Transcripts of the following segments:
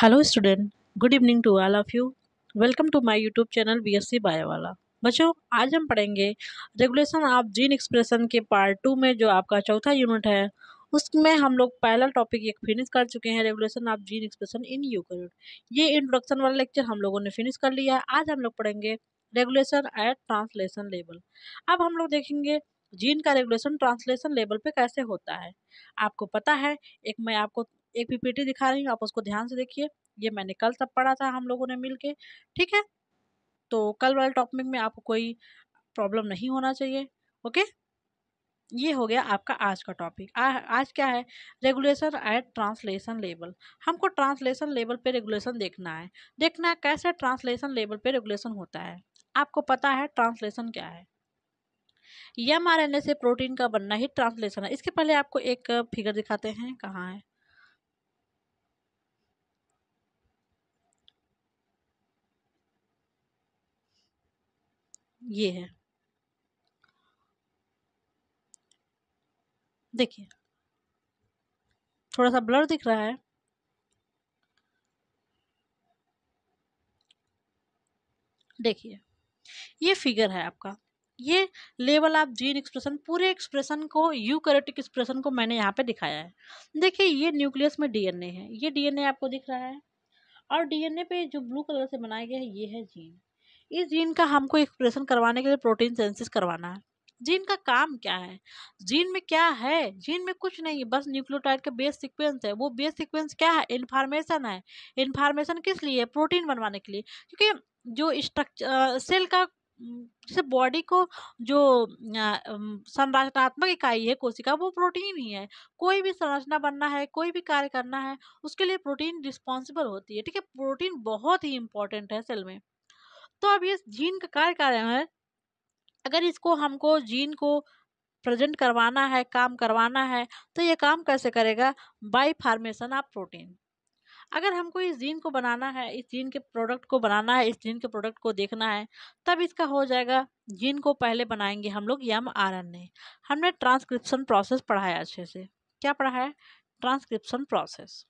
Hello student good evening to all of you welcome to my YouTube channel B S C वाला बच्चों आज हम पढ़ेंगे regulation of gene expression के part two में जो आपका चौथा यूनिट है उसमें हम लोग पहला टॉपिक एक फिनिश कर चुके हैं regulation of gene expression in you ये इंट्रोडक्शन वाला लेक्चर हम लोगों ने फिनिश कर लिया है आज हम लोग पढ़ेंगे रेगुलेशन एट ट्रांसलेशन लेवल अब हम लोग देखेंगे जीन का रेगुलेशन ट्रांसलेशन लेवल पे कैसे होता है आपको पता है एक मैं आपको एक पीपीटी दिखा रही हूँ आप उसको ध्यान से देखिए ये मैंने कल सब पढ़ा था हम लोगों ने मिल के ठीक है तो कल वाले टॉपिक में आपको कोई प्रॉब्लम नहीं होना चाहिए ओके ये हो गया आपका आज का टॉपिक आज क्या है रेगुलेशन एट ट्रांसलेशन लेवल हमको ट्रांसलेशन लेवल पे रेगुलेशन देखना है देखना है कैसे ट्रांसलेशन लेवल पे रेगुलेशन होता है आपको पता है ट्रांसलेशन क्या है एम आर एन ए से प्रोटीन का बनना ही ट्रांसलेशन है इसके पहले आपको एक फिगर दिखाते हैं कहाँ है ये है देखिए थोड़ा सा ब्लर दिख रहा है देखिए ये फिगर है आपका ये लेवल ऑफ जीन एक्सप्रेशन पूरे एक्सप्रेशन को यूकैरियोटिक एक्सप्रेशन को मैंने यहाँ पे दिखाया है देखिए ये न्यूक्लियस में डीएनए है ये डीएनए आपको दिख रहा है और डीएनए पे जो ब्लू कलर से बनाया गया है ये है जीन इस जीन का हमको एक्सप्रेशन करवाने के लिए प्रोटीन सेंसिस करवाना है जीन का काम क्या है जीन में क्या है जीन में कुछ नहीं बस न्यूक्लियोटाइड का बेस सीक्वेंस है वो बेस सीक्वेंस क्या है इन्फॉर्मेशन है इन्फॉर्मेशन किस लिए प्रोटीन बनवाने के लिए क्योंकि जो स्ट्रक्चर सेल का जैसे बॉडी को जो संरचनात्मक इकाई है कोशिका वो प्रोटीन ही है कोई भी संरचना बनना है कोई भी कार्य करना है उसके लिए प्रोटीन रिस्पॉन्सिबल होती है ठीक है प्रोटीन बहुत ही इंपॉर्टेंट है सेल में तो अब ये जीन का कार्य कार्य है अगर इसको हमको जीन को प्रेजेंट करवाना है काम करवाना है तो ये काम कैसे करेगा बाय फार्मेशन ऑफ प्रोटीन अगर हमको इस जीन को बनाना है इस जीन के प्रोडक्ट को बनाना है इस जीन के प्रोडक्ट को देखना है तब इसका हो जाएगा जीन को पहले बनाएंगे हम लोग यम आर एन ए हमने ट्रांसक्रिप्शन प्रोसेस पढ़ाया अच्छे से क्या पढ़ा है ट्रांसक्रिप्शन प्रोसेस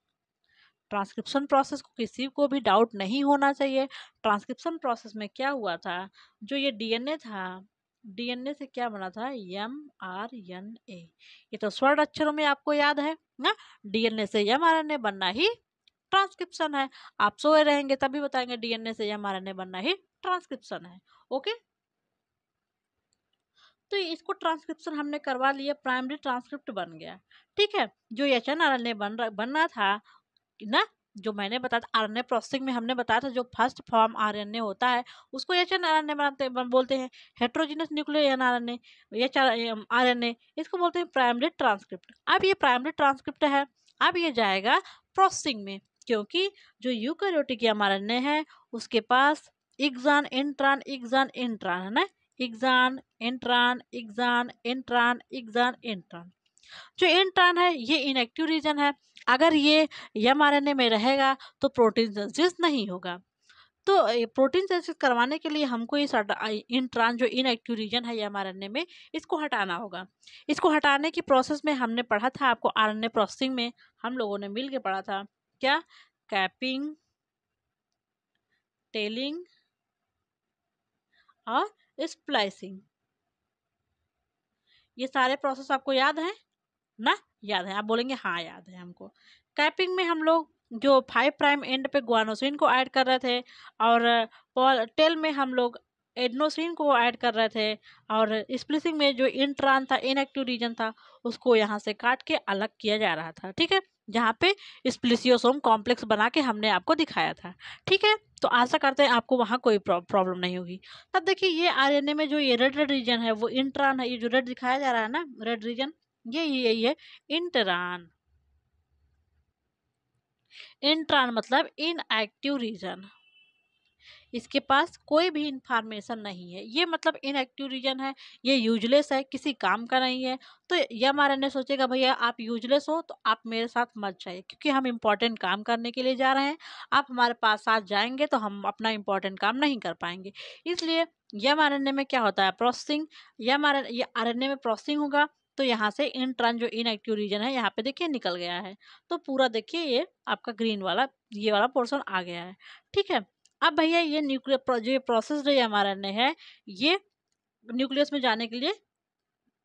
ट्रांसक्रिप्शन प्रोसेस को किसी को भी डाउट नहीं होना चाहिए ट्रांसक्रिप्शन प्रोसेस में क्या हुआ था जो ये डीएनए था डीएनए से क्या बना था एम आर एन ए ये तो स्वर्ण अक्षरों में आपको याद है ना डीएनए से एम आर एन ए बनना ही ट्रांसक्रिप्शन है आप सोए रहेंगे तभी बताएंगे डीएनए से एम आर एन ए बनना ही ट्रांसक्रिप्शन है ओके तो इसको ट्रांसक्रिप्शन हमने करवा लिया प्राइमरी ट्रांसक्रिप्ट बन गया ठीक है जो H N R N A बन रहा बनना था ना जो मैंने बताया था आर प्रोसेसिंग में हमने बताया था जो फर्स्ट फॉर्म आर होता है उसको एच एन आर बनाते बोलते हैं heterogeneous nuclear N R N H R N इसको बोलते हैं प्राइमरी ट्रांसक्रिप्ट अब ये प्राइमरी ट्रांसक्रिप्ट है अब ये जाएगा प्रोसेसिंग में क्योंकि जो यूकैरियोटिक आर एन है उसके पास एग्जान इंट्रान एग्जान इंट्रान है ना exon intron exon intron exon intron जो इंट्रान है ये इनएक्टिव रीजन है अगर ये यम आर में रहेगा तो प्रोटीन सेंसिस नहीं होगा तो प्रोटीन सेंसिस करवाने के लिए हमको इस इन ट्रांस जो इनएक्टिव रीजन है एम आर में इसको हटाना होगा इसको हटाने की प्रोसेस में हमने पढ़ा था आपको आर प्रोसेसिंग में हम लोगों ने मिल के पढ़ा था क्या कैपिंग टेलिंग और स्प्लाइसिंग ये सारे प्रोसेस आपको याद हैं ना याद है आप बोलेंगे हाँ याद है हमको कैपिंग में हम लोग जो फाइव प्राइम एंड पे ग्वानोसिन को ऐड कर रहे थे और टेल में हम लोग एडनोसिन को ऐड कर रहे थे और स्प्लिसिंग में जो इंट्रान था इनएक्टिव रीजन था उसको यहाँ से काट के अलग किया जा रहा था ठीक है जहाँ पे स्प्लिसियोसोम कॉम्प्लेक्स बना के हमने आपको दिखाया था ठीक है तो आशा करते हैं आपको वहाँ कोई प्रॉब्लम नहीं होगी अब देखिए ये आरएनए में जो ये रेड रेड रीजन है वो इंट्रान है ये जो रेड दिखाया जा रहा है ना रेड रीजन ये यही है इंटरान इंट्रान मतलब इनएक्टिव रीजन इसके पास कोई भी इंफॉर्मेशन नहीं है ये मतलब इनएक्टिव रीजन है ये यूजलेस है किसी काम का नहीं है तो यम आर एन सोचेगा भैया आप यूजलेस हो तो आप मेरे साथ मत जाइए क्योंकि हम इम्पोर्टेंट काम करने के लिए जा रहे हैं आप हमारे पास साथ जाएंगे तो हम अपना इम्पोर्टेंट काम नहीं कर पाएंगे इसलिए यम आर में क्या होता है प्रोसेसिंग यम आर आर में प्रोसेसिंग होगा तो यहाँ से इन ट्रांस जो इनएक्टिव रीजन है यहाँ पे देखिए निकल गया है तो पूरा देखिए ये आपका ग्रीन वाला ये वाला पोर्सन आ गया है ठीक है अब भैया ये न्यूक्लियर जो ये प्रोसेस जो एम आर है ये न्यूक्लियस में जाने के लिए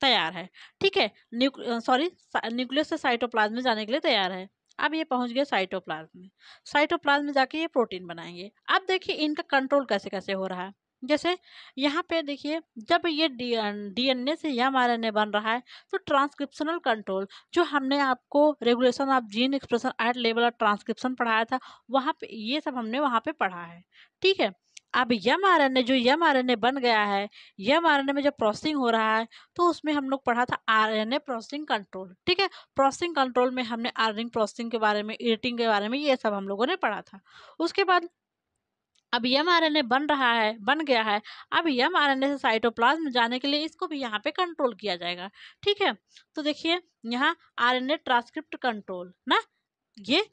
तैयार है ठीक है न्यू सॉरी न्यूक्लियस से साइटोप्लाज्म में जाने के लिए तैयार है अब ये पहुंच गए साइटोप्लाज्म में साइटोप्लाज्म में जाके ये प्रोटीन बनाएंगे अब देखिए इनका कंट्रोल कैसे कैसे हो रहा है जैसे यहाँ पे देखिए जब ये डीएनए से यह एमआरएनए बन रहा है तो ट्रांसक्रिप्शनल कंट्रोल जो हमने आपको regulation of gene expression at level of transcription पढ़ाया था वहाँ पे ये सब हमने वहाँ पे पढ़ा है ठीक है अब यम आर एन ए जो यम आर एन ए बन गया है यम आर एन ए में जब प्रोसेसिंग हो रहा है तो उसमें हम लोग पढ़ा था R N A processing control ठीक है प्रोसेसिंग कंट्रोल में हमने आर एन प्रोसेसिंग के बारे में एडिटिंग के बारे में ये सब हम लोगों ने पढ़ा था उसके बाद अब यम ए बन रहा है बन गया है अब यम ए से साइटोप्लाज्म जाने के लिए इसको भी यहाँ पे कंट्रोल किया जाएगा ठीक है तो देखिए यहाँ आरएनए ट्रांसक्रिप्ट कंट्रोल ना ये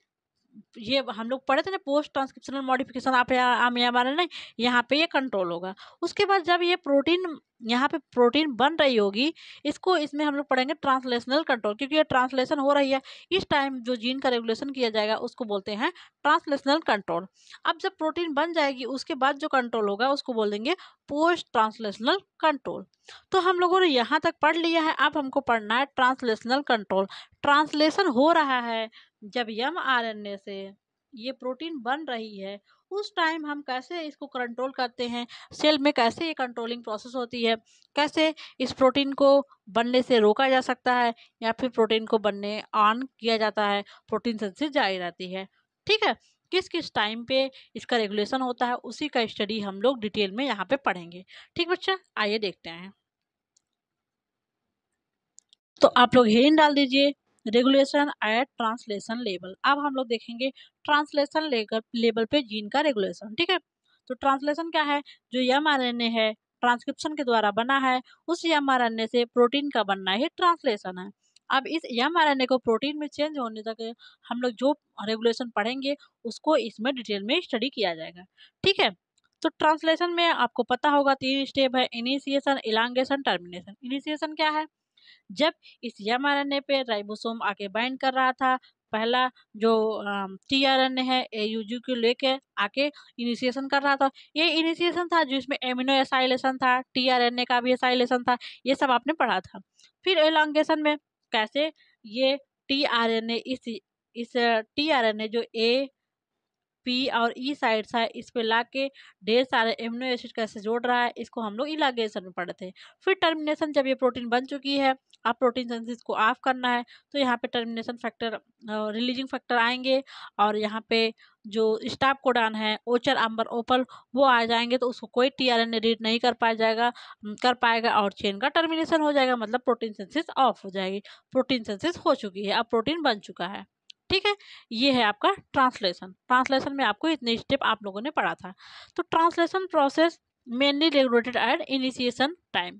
ये हम लोग पढ़े थे ना पोस्ट ट्रांसक्रिप्शनल मॉडिफिकेशन आप यहाँ यहाँ पे ये कंट्रोल होगा उसके बाद जब ये प्रोटीन यहाँ पे प्रोटीन बन रही होगी इसको इसमें हम लोग पढ़ेंगे ट्रांसलेशनल कंट्रोल क्योंकि ये ट्रांसलेशन हो रही है इस टाइम जो जीन का रेगुलेशन किया जाएगा उसको बोलते हैं ट्रांसलेशनल कंट्रोल अब जब प्रोटीन बन जाएगी उसके बाद जो कंट्रोल होगा उसको बोल देंगे पोस्ट ट्रांसलेशनल कंट्रोल तो हम लोगों ने यहाँ तक पढ़ लिया है अब हमको पढ़ना है ट्रांसलेशनल कंट्रोल ट्रांसलेशन हो रहा है जब यम आरएनए से ये प्रोटीन बन रही है उस टाइम हम कैसे इसको कंट्रोल करते हैं सेल में कैसे ये कंट्रोलिंग प्रोसेस होती है कैसे इस प्रोटीन को बनने से रोका जा सकता है या फिर प्रोटीन को बनने ऑन किया जाता है प्रोटीन सेंसिस जारी रहती है ठीक है किस किस टाइम पे इसका रेगुलेशन होता है उसी का स्टडी हम लोग डिटेल में यहाँ पे पढ़ेंगे ठीक बच्चा आइए देखते हैं तो आप लोग हेन डाल दीजिए रेगुलेशन एट ट्रांसलेशन लेवल अब हम लोग देखेंगे ट्रांसलेशन लेवल पे जीन का रेगुलेशन ठीक है तो ट्रांसलेशन क्या है जो एम आर एन ए है ट्रांसक्रिप्शन के द्वारा बना है उस एम आर एन ए से प्रोटीन का बनना ही ट्रांसलेशन है अब इस एम आर एन ए को प्रोटीन में चेंज होने तक हम लोग जो रेगुलेशन पढ़ेंगे उसको इसमें डिटेल में स्टडी किया जाएगा ठीक है तो ट्रांसलेशन में आपको पता होगा तीन स्टेप है इनिशिएशन इलांगेशन टर्मिनेशन इनिशिएशन क्या है जब इस एम आर एन ए पे राइबोसोम आके बाइंड कर रहा था पहला जो टी आर एन ए है ए यू जी को लेके आके इनिशिएशन कर रहा था ये इनिशिएशन था जिसमें एमिनो एसाइलेशन था टी आर एन ए का भी एसाइलेशन था ये सब आपने पढ़ा था फिर एलोंगेशन में कैसे ये टी आर एन ए इस इस टी आर एन ए जो ए पी और ई साइड्स है इस पर ला के ढेर सारे एमिनो एसिड कैसे जोड़ रहा है इसको हम लोग इलागेशन में पढ़ते थे फिर टर्मिनेशन जब ये प्रोटीन बन चुकी है अब प्रोटीन सेंसिस को ऑफ करना है तो यहाँ पे टर्मिनेशन फैक्टर रिलीजिंग फैक्टर आएंगे और यहाँ पे जो स्टाफ कोडान है ओचर अंबर ओपल वो आ जाएंगे तो उसको कोई टी ए रीड नहीं कर पाया जाएगा कर पाएगा और चेन का टर्मिनेशन हो जाएगा मतलब प्रोटीन सेंसिस ऑफ हो जाएगी प्रोटीन सेंसिस हो चुकी है अब प्रोटीन बन चुका है ठीक है ये है आपका ट्रांसलेशन ट्रांसलेशन में आपको इतने स्टेप आप लोगों ने पढ़ा था तो translation process mainly regulated at initiation time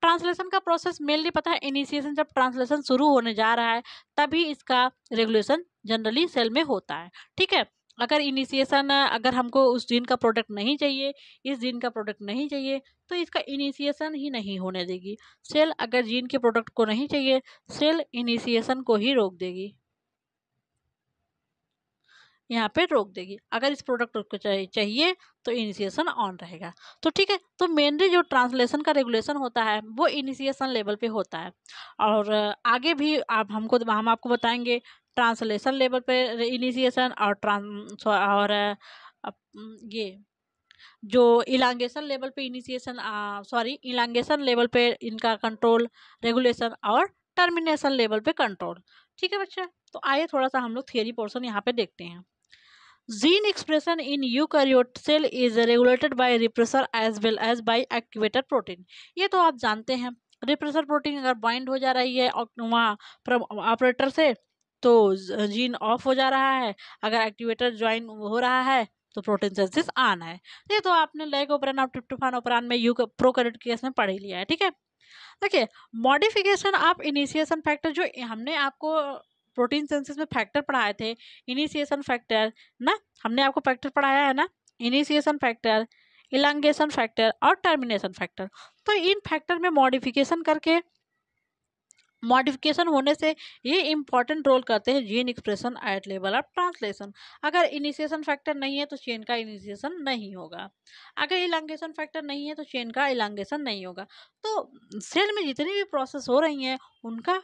translation का प्रोसेस मेनली पता है इनिशिएशन जब ट्रांसलेशन शुरू होने जा रहा है तभी इसका रेगुलेशन जनरली सेल में होता है ठीक है अगर इनिशिएशन अगर हमको उस जीन का प्रोडक्ट नहीं चाहिए इस जीन का प्रोडक्ट नहीं चाहिए तो इसका इनिशिएशन ही नहीं होने देगी सेल अगर जीन के प्रोडक्ट को नहीं चाहिए सेल इनिशिएशन को ही रोक देगी यहाँ पे रोक देगी अगर इस प्रोडक्ट को चाहिए तो इनिशिएशन ऑन रहेगा तो ठीक है तो मेनली जो ट्रांसलेशन का रेगुलेशन होता है वो इनिशिएशन लेवल पे होता है और आगे भी आप हमको हम आपको बताएंगे ट्रांसलेशन लेवल पे इनिशिएशन और ट्रांस और ये जो इलांगेशन लेवल पे इनिशिएशन सॉरी इलांगेशन लेवल पे इनका कंट्रोल रेगुलेशन और टर्मिनेशन लेवल पे कंट्रोल ठीक है बच्चा तो आइए थोड़ा सा हम लोग थियरी पोर्सन यहाँ पे देखते हैं expression in you eukaryote cell is regulated by repressor as well as by activator protein ये तो आप जानते हैं रिप्रेसर प्रोटीन अगर बाइंड हो जा रही है वहाँ ऑपरेटर से तो जीन ऑफ हो जा रहा है अगर एक्टिवेटर ज्वाइन हो रहा है तो प्रोटीन सेंसिस ऑन है ये तो आपने लेग ओपरान और ट्रिप्टोफान ओपरान में यू प्रोकरेट केस में पढ़ ही लिया है ठीक है देखिए मॉडिफिकेशन ऑफ इनिशिएशन फैक्टर जो हमने आपको प्रोटीन सेंसेस में फैक्टर पढ़ाए थे इनिशिएशन फैक्टर ना हमने आपको फैक्टर पढ़ाया है ना इनिशिएशन फैक्टर इलांगेशन फैक्टर और टर्मिनेशन फैक्टर तो इन फैक्टर में मॉडिफिकेशन करके मॉडिफिकेशन होने से ये इंपॉर्टेंट रोल करते हैं gene expression at level of translation अगर इनिशिएशन फैक्टर नहीं है तो चेन का इनिशिएशन नहीं होगा अगर इलांगेशन फैक्टर नहीं है तो चेन का इलांगेशन नहीं होगा तो सेल में जितनी भी प्रोसेस हो रही हैं उनका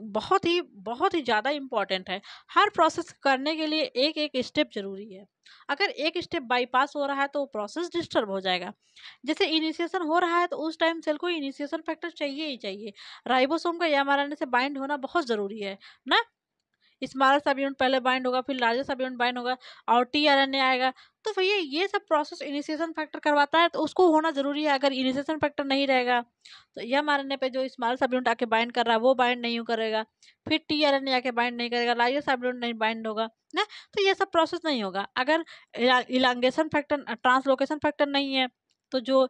बहुत ही बहुत ही ज़्यादा इम्पॉर्टेंट है हर प्रोसेस करने के लिए एक एक स्टेप ज़रूरी है अगर एक स्टेप बाईपास हो रहा है तो प्रोसेस डिस्टर्ब हो जाएगा जैसे इनिशिएशन हो रहा है तो उस टाइम सेल को इनिशिएशन फैक्टर चाहिए ही चाहिए राइबोसोम का एम से बाइंड होना बहुत ज़रूरी है ना स्मॉलर सब यूनिट पहले बाइंड होगा फिर लार्जेस्ट सब यूनिट बाइंड होगा और टी आर एन ए आएगा तो भैया ये सब प्रोसेस इनिशिएशन फैक्टर करवाता है तो उसको होना ज़रूरी है अगर इनिशिएशन फैक्टर नहीं रहेगा तो एन ए पे जो स्मॉल सब यूनिट आके बाइंड कर रहा है वो बाइंड नहीं करेगा फिर टी आर एन आके बाइंड नहीं करेगा लाइजर सब यूनिट नहीं बाइंड होगा ना तो ये सब प्रोसेस नहीं होगा अगर इलांगेशन फैक्टर ट्रांसलोकेशन फैक्टर नहीं है तो जो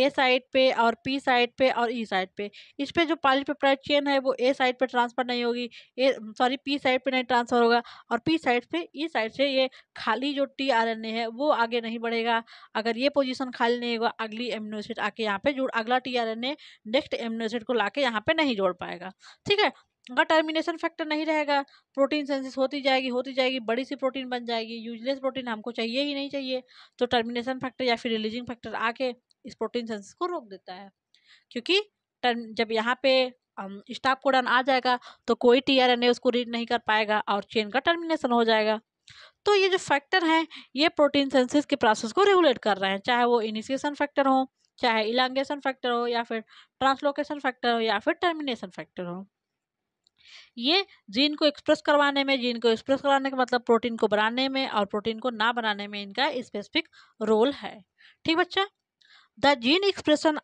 ए साइड पे और पी साइड पे और ई e साइड पे इस पे जो पाली पेपराइट चेन है वो ए साइड पे ट्रांसफ़र नहीं होगी ए सॉरी पी साइड पे नहीं ट्रांसफ़र होगा और पी साइड पे ई e साइड से ये खाली जो टी आर एन ए है वो आगे नहीं बढ़ेगा अगर ये पोजीशन खाली नहीं होगा अगली एमिनो एसिड आके यहाँ पे जुड़ अगला T R N A next amino acid को ला के यहाँ पर नहीं जोड़ पाएगा ठीक है अगर टर्मिनेशन फैक्टर नहीं रहेगा प्रोटीन सेंसिस होती जाएगी होती जाएगी बड़ी सी प्रोटीन बन जाएगी यूजलेस प्रोटीन हमको चाहिए ही नहीं चाहिए तो टर्मिनेशन फैक्टर या फिर रिलीजिंग फैक्टर आके इस प्रोटीन सेंसिस को रोक देता है क्योंकि जब यहाँ पे स्टाफ कोडन आ जाएगा तो कोई टीआरएनए उसको रीड नहीं कर पाएगा और चेन का टर्मिनेशन हो जाएगा तो ये जो फैक्टर हैं ये प्रोटीन सेंसिस के प्रोसेस को रेगुलेट कर रहे हैं चाहे वो इनिशिएशन फैक्टर हो चाहे इलांगेशन फैक्टर हो या फिर ट्रांसलोकेशन फैक्टर हो या फिर टर्मिनेशन फैक्टर हो ये जीन को एक्सप्रेस करवाने में जीन को एक्सप्रेस करवाने का मतलब प्रोटीन को बनाने में और प्रोटीन को ना बनाने में इनका स्पेसिफिक रोल है ठीक बच्चा the gene expression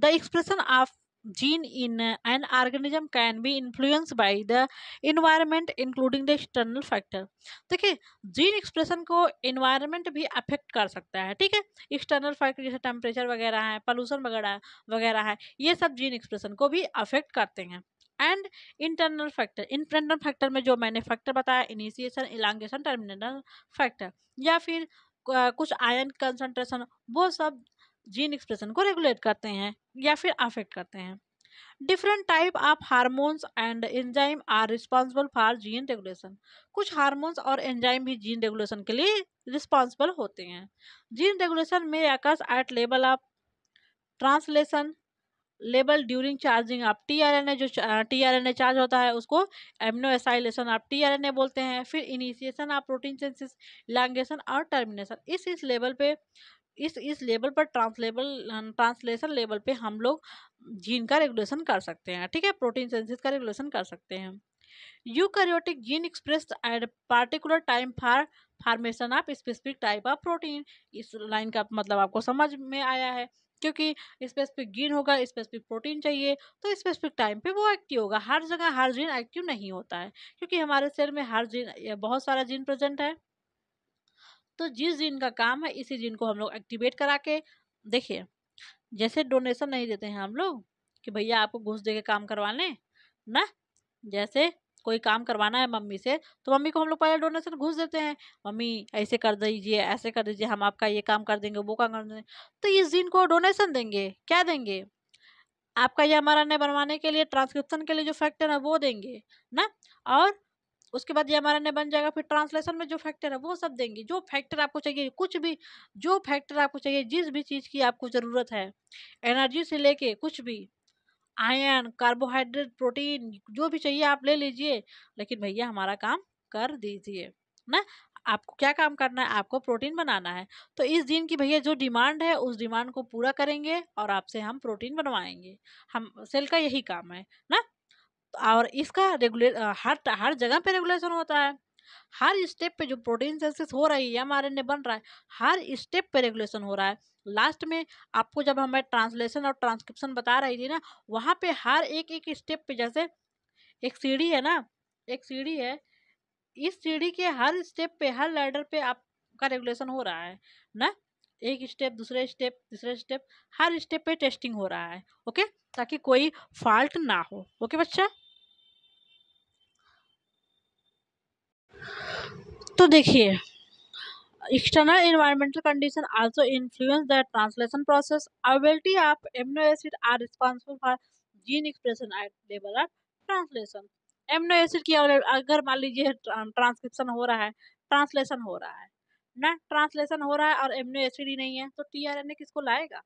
the expression of gene in an organism can be influence by the environment including the external factor देखिए जीन एक्सप्रेशन को इन्वायरमेंट भी अफेक्ट कर सकता है ठीक है एक्सटर्नल फैक्टर जैसे टेम्परेचर वगैरह है पॉल्यूशन वगैरह वगैरह है ये सब जीन एक्सप्रेशन को भी अफेक्ट करते हैं and internal factor internal factor में जो मैंने फैक्टर बताया इनिशिएशन इलांगेशन टर्मिनल फैक्टर या फिर कुछ आयन कंसंट्रेशन वो सब जीन एक्सप्रेशन को रेगुलेट करते हैं या फिर अफेक्ट करते हैं different type of hormones and enzyme are responsible for gene regulation कुछ हारमोन्स और एंजाइम भी जीन रेगुलेशन के लिए रिस्पॉन्सिबल होते हैं जीन रेगुलेशन में occurs at level of translation label during charging आप टी आर एन ए जो T R N A charge होता है उसको एमिनो एसाइलेशन आप टी आर एन ए बोलते हैं फिर इनिशिएशन आप प्रोटीन सेंसिस लैंगेशन और टर्मिनेशन इस इस लेवल पे इस इस लेवल पर ट्रांसलेबल ट्रांसलेशन लेवल पे हम लोग जीन का रेगुलेशन कर सकते हैं ठीक है प्रोटीन सेंसिस का रेगुलेशन कर सकते हैं eukaryotic gene express at particular time for formation of specific type of protein इस लाइन का मतलब आपको समझ में आया है क्योंकि स्पेसिफिक जीन होगा स्पेसिफिक प्रोटीन चाहिए तो स्पेसिफिक टाइम पे वो एक्टिव होगा हर जगह हर जीन एक्टिव नहीं होता है क्योंकि हमारे शरीर में हर जीन बहुत सारा जीन प्रेजेंट है तो जिस जीन का काम है इसी जीन को हम लोग एक्टिवेट करा के देखिए जैसे डोनेशन नहीं देते हैं हम लोग कि भैया आपको घुस दे के काम करवा लें न जैसे कोई काम करवाना है मम्मी से तो मम्मी को हम लोग पहले डोनेशन घुस देते हैं मम्मी ऐसे कर दीजिए ऐसे कर दीजिए हम आपका ये काम कर देंगे वो काम कर देंगे तो इस दिन को डोनेशन देंगे क्या देंगे आपका ये हमारा ने बनवाने के लिए ट्रांसक्रिप्शन के लिए जो फैक्टर है वो देंगे ना और उसके बाद ये हमारा ने बन जाएगा फिर ट्रांसलेशन में जो फैक्टर है वो सब देंगे जो फैक्टर आपको चाहिए कुछ भी जो फैक्टर आपको चाहिए जिस भी चीज़ की आपको ज़रूरत है एनर्जी से लेके कुछ भी आयन कार्बोहाइड्रेट प्रोटीन जो भी चाहिए आप ले लीजिए लेकिन भैया हमारा काम कर दीजिए ना आपको क्या काम करना है आपको प्रोटीन बनाना है तो इस दिन की भैया जो डिमांड है उस डिमांड को पूरा करेंगे और आपसे हम प्रोटीन बनवाएंगे हम सेल का यही काम है ना और इसका रेगुले हर हर जगह पे रेगुलेशन होता है हर स्टेप पे जो प्रोटीन सेंसेस हो रही है एन ए बन रहा है हर स्टेप पे रेगुलेशन हो रहा है लास्ट में आपको जब हमें ट्रांसलेशन और ट्रांसक्रिप्शन बता रही थी ना वहाँ पे हर एक एक स्टेप पे जैसे एक सीढ़ी है ना एक सीढ़ी है इस सीढ़ी के हर स्टेप पे हर लैडर पे आपका रेगुलेशन हो रहा है ना एक स्टेप दूसरे स्टेप तीसरे स्टेप हर स्टेप पे टेस्टिंग हो रहा है ओके ताकि कोई फॉल्ट ना हो ओके बच्चा तो देखिए external environmental conditions also influence the translation process availability of amino acid are responsible for gene expression at level of translation amino acid की अगर मान लीजिए ट्रांसक्रिप्शन हो रहा है ट्रांसलेशन हो रहा है ना ट्रांसलेशन हो रहा है और एमनो एसिड ही नहीं है तो टीआरएनए किसको लाएगा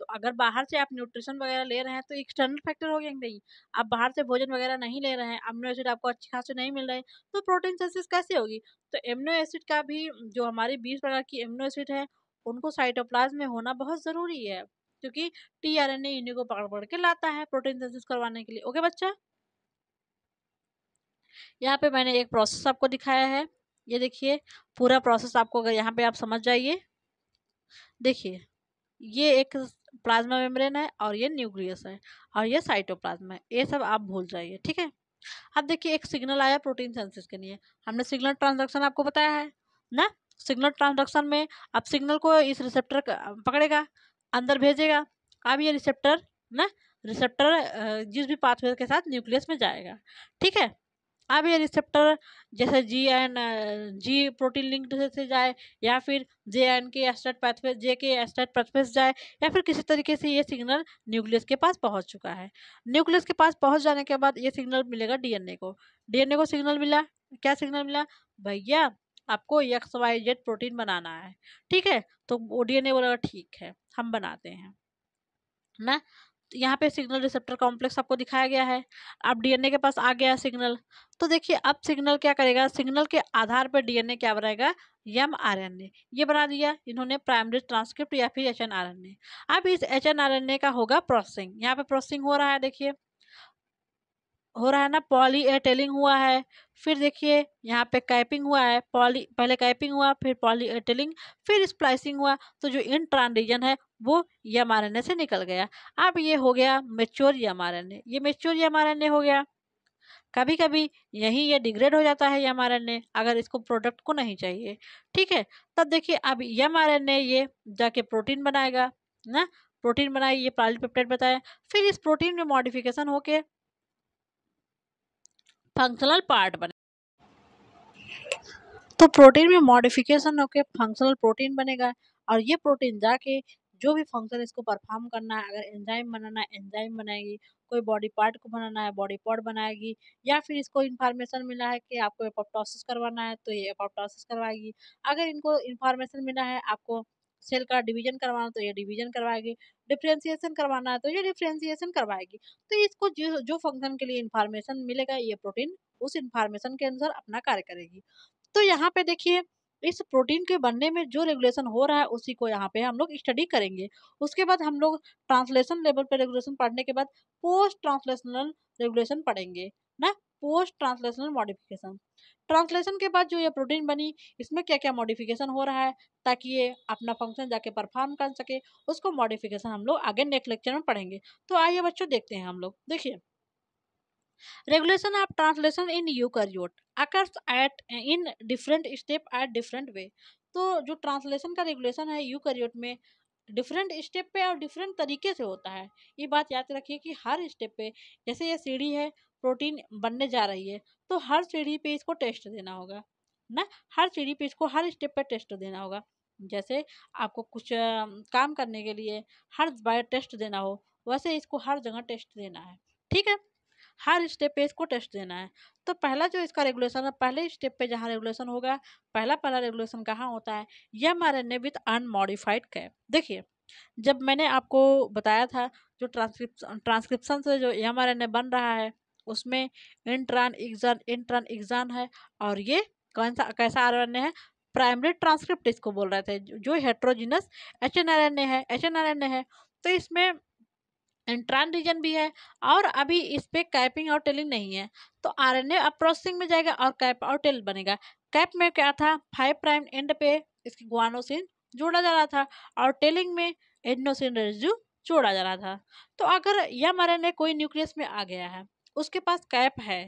तो अगर बाहर से आप न्यूट्रिशन वगैरह ले रहे हैं तो एक्सटर्नल फैक्टर हो गया नहीं आप बाहर से भोजन वगैरह नहीं ले रहे हैं अम्नो एसिड आपको खास से नहीं मिल रहे तो प्रोटीन सेंसिस कैसे होगी तो एमनो एसिड का भी जो हमारी बीस प्रकार की एमनो एसिड है उनको साइटोप्लाज में होना बहुत ज़रूरी है क्योंकि टी आर एन ए इन्हीं को पकड़ पकड़ के लाता है प्रोटीन सेंसिस करवाने के लिए ओके बच्चा यहाँ पे मैंने एक प्रोसेस आपको दिखाया है ये देखिए पूरा प्रोसेस आपको अगर यहाँ पे आप समझ जाइए देखिए ये एक प्लाज्मा मेम्ब्रेन है और ये न्यूक्लियस है और ये साइटोप्लाज्मा है ये सब आप भूल जाइए ठीक है अब देखिए एक सिग्नल आया प्रोटीन सेंसिस के लिए हमने सिग्नल ट्रांजेक्शन आपको बताया है ना सिग्नल ट्रांजेक्शन में अब सिग्नल को इस रिसेप्टर पकड़ेगा अंदर भेजेगा अब ये रिसेप्टर ना रिसेप्टर जिस भी पाथवे के साथ न्यूक्लियस में जाएगा ठीक है अब ये रिसेप्टर जैसे G N G protein linked से जाए या फिर J N K STAT pathway J K STAT pathway जाए या फिर किसी तरीके से ये सिग्नल न्यूक्लियस के पास पहुंच चुका है न्यूक्लियस के पास पहुंच जाने के बाद ये सिग्नल मिलेगा डीएनए को डीएनए को सिग्नल मिला क्या सिग्नल मिला भैया आपको एक्स वाई जेड प्रोटीन बनाना है ठीक है तो डी ए बोलेगा ठीक है हम बनाते हैं ना यहाँ पे सिग्नल रिसेप्टर कॉम्प्लेक्स आपको दिखाया गया है अब डीएनए के पास आ गया है सिग्नल तो देखिए अब सिग्नल क्या करेगा सिग्नल के आधार पर डीएनए क्या बनाएगा एम आर एन ए ये बना दिया इन्होंने प्राइमरी ट्रांसक्रिप्ट या फिर H N R N A अब इस H N R N A का होगा प्रोसेसिंग यहाँ पे प्रोसेसिंग हो रहा है देखिए हो रहा है ना पॉली ए टेलिंग हुआ है फिर देखिए यहाँ पे कैपिंग हुआ है पॉली पहले कैपिंग हुआ फिर पॉली ए टेलिंग फिर स्प्लाइसिंग हुआ तो जो इन ट्रांडिजन है वो यम से निकल गया अब ये हो गया मेच्योर यम ये मेच्योर यम हो गया कभी कभी यही ये डिग्रेड हो जाता है यम अगर इसको प्रोडक्ट को नहीं चाहिए ठीक है तब देखिए अब यम ये जाके प्रोटीन बनाएगा ना प्रोटीन बनाए ये पाली पेप्टाइड बताया फिर इस प्रोटीन में मॉडिफिकेशन होके फंक्शनल पार्ट बने तो प्रोटीन में मॉडिफिकेशन होकर फंक्शनल प्रोटीन बनेगा और ये प्रोटीन जाके जो भी फंक्शन इसको परफॉर्म करना है अगर एंजाइम बनाना है एंजाइम बनाएगी कोई बॉडी पार्ट को बनाना है बॉडी पार्ट बनाएगी या फिर इसको इन्फॉर्मेशन मिला है कि आपको एपोप्टोसिस करवाना है तो ये एपोप्टोसिस करवाएगी अगर इनको इन्फॉर्मेशन मिला है आपको सेल का डिवीजन करवाना तो ये डिवीजन करवाएगी डिफ्रेंसिएशन करवाना है तो ये डिफ्रेंसिएशन करवाएगी तो इसको जो जो फंक्शन के लिए इन्फॉर्मेशन मिलेगा ये प्रोटीन उस इन्फॉर्मेशन के अनुसार अपना कार्य करेगी तो यहाँ पे देखिए इस प्रोटीन के बनने में जो रेगुलेशन हो रहा है उसी को यहाँ पे हम लोग स्टडी करेंगे उसके बाद हम लोग ट्रांसलेशन लेवल पे रेगुलेशन पढ़ने के बाद पोस्ट ट्रांसलेशनल रेगुलेशन पढ़ेंगे ना पोस्ट ट्रांसलेशनल मॉडिफिकेशन ट्रांसलेशन के बाद जो ये प्रोटीन बनी इसमें क्या क्या मॉडिफिकेशन हो रहा है ताकि ये अपना फंक्शन जाके परफॉर्म कर सके उसको मॉडिफिकेशन हम लोग आगे नेक्स्ट लेक्चर में पढ़ेंगे तो आइए बच्चों देखते हैं हम लोग देखिए regulation of translation in eukaryote occurs at in different step at different way तो जो ट्रांसलेशन का रेगुलेशन है यूकैरियोट में डिफरेंट स्टेप पे और डिफरेंट तरीके से होता है ये बात याद रखिए कि हर स्टेप पे जैसे ये सीढ़ी है प्रोटीन बनने जा रही है तो हर सीढ़ी पे इसको टेस्ट देना होगा ना हर सीढ़ी पे इसको हर स्टेप पर टेस्ट देना होगा जैसे आपको कुछ काम करने के लिए हर बार टेस्ट देना हो वैसे इसको हर जगह टेस्ट देना है ठीक है हर स्टेप पे इसको टेस्ट देना है तो पहला जो इसका रेगुलेशन है पहले स्टेप पे जहाँ रेगुलेशन होगा पहला पहला रेगुलेशन कहाँ होता है यह R N A with unmodified cap देखिए जब मैंने आपको बताया था जो ट्रांसक्रिप्शन ट्रांसक्रिप्शन से जो एम आर एन ए बन रहा है उसमें इंट्रान एग्जान इंट्रान एग्जान है और ये कौन सा कैसा आर एन ए है प्राइमरी ट्रांसक्रिप्ट इसको बोल रहे थे जो heterogeneous H N R N A है H N R N A है तो इसमें इंट्रान रीजन भी है और अभी इस पर कैपिंग और टेलिंग नहीं है तो आर एन ए अब प्रोसेसिंग में जाएगा और कैप और टेल बनेगा कैप में क्या था फाइव प्राइम एंड पे इसकी गुआनोसिन जोड़ा जा रहा था और टेलिंग में एडनोसिन रेजू जोड़ा जा रहा था तो अगर यम आर कोई न्यूक्लियस में आ गया है उसके पास कैप है